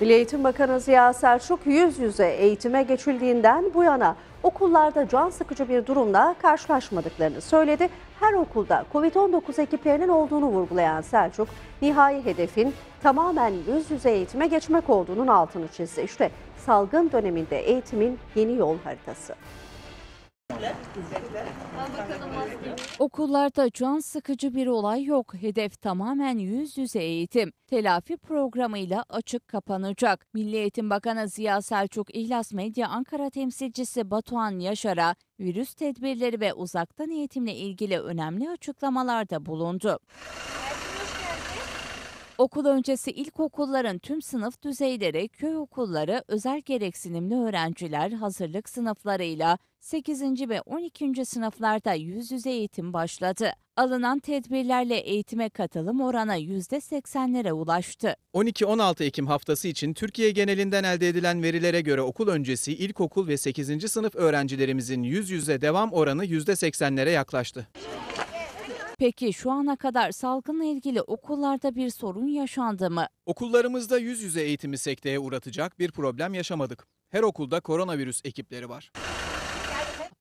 Milli Eğitim Bakanı Ziya Selçuk yüz yüze eğitime geçildiğinden bu yana okullarda can sıkıcı bir durumla karşılaşmadıklarını söyledi. Her okulda Covid-19 ekiplerinin olduğunu vurgulayan Selçuk, nihai hedefin tamamen yüz yüze eğitime geçmek olduğunun altını çizdi. İşte salgın döneminde eğitimin yeni yol haritası. Okullarda şu an sıkıcı bir olay yok. Hedef tamamen yüz yüze eğitim. Telafi programıyla açık kapanacak. Milli Eğitim Bakanı Ziya Selçuk, İhlas Medya Ankara temsilcisi Batuhan Yaşar'a virüs tedbirleri ve uzaktan eğitimle ilgili önemli açıklamalarda bulundu. Okul öncesi ilkokulların tüm sınıf düzeyleri, köy okulları, özel gereksinimli öğrenciler, hazırlık sınıflarıyla 8. ve 12. sınıflarda yüz yüze eğitim başladı. Alınan tedbirlerle eğitime katılım oranı %80'lere ulaştı. 12-16 Ekim haftası için Türkiye genelinden elde edilen verilere göre okul öncesi ilkokul ve 8. sınıf öğrencilerimizin yüz yüze devam oranı %80'lere yaklaştı. Peki şu ana kadar salgınla ilgili okullarda bir sorun yaşandı mı? Okullarımızda yüz yüze eğitimi sekteye uğratacak bir problem yaşamadık. Her okulda koronavirüs ekipleri var.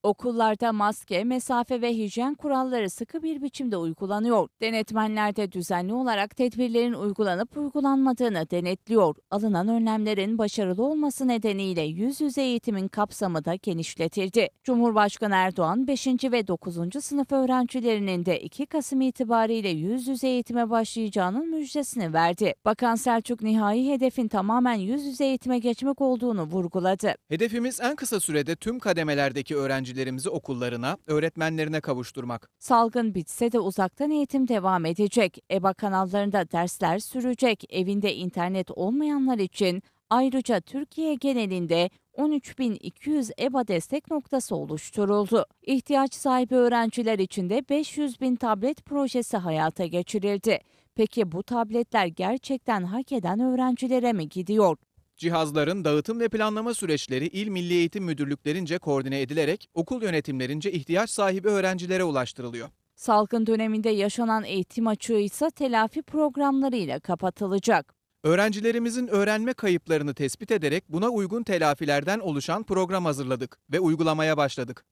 Okullarda maske, mesafe ve hijyen kuralları sıkı bir biçimde uygulanıyor. Denetmenler de düzenli olarak tedbirlerin uygulanıp uygulanmadığını denetliyor. Alınan önlemlerin başarılı olması nedeniyle yüz yüze eğitimin kapsamı da genişletildi. Cumhurbaşkanı Erdoğan 5. ve 9. sınıf öğrencilerinin de 2 Kasım itibariyle yüz yüze eğitime başlayacağının müjdesini verdi. Bakan Selçuk nihai hedefin tamamen yüz yüze eğitime geçmek olduğunu vurguladı. Hedefimiz en kısa sürede tüm kademelerdeki öğrencilerimizi okullarına, öğretmenlerine kavuşturmak. Salgın bitse de uzaktan eğitim devam edecek. EBA kanallarında dersler sürecek. Evinde internet olmayanlar için ayrıca Türkiye genelinde 13.200 EBA destek noktası oluşturuldu. İhtiyaç sahibi öğrenciler için de 500 bin tablet projesi hayata geçirildi. Peki bu tabletler gerçekten hak eden öğrencilere mi gidiyor? Cihazların dağıtım ve planlama süreçleri il milli eğitim müdürlüklerince koordine edilerek okul yönetimlerince ihtiyaç sahibi öğrencilere ulaştırılıyor. Salkın döneminde yaşanan eğitim açığı ise telafi programlarıyla kapatılacak. Öğrencilerimizin öğrenme kayıplarını tespit ederek buna uygun telafilerden oluşan program hazırladık ve uygulamaya başladık.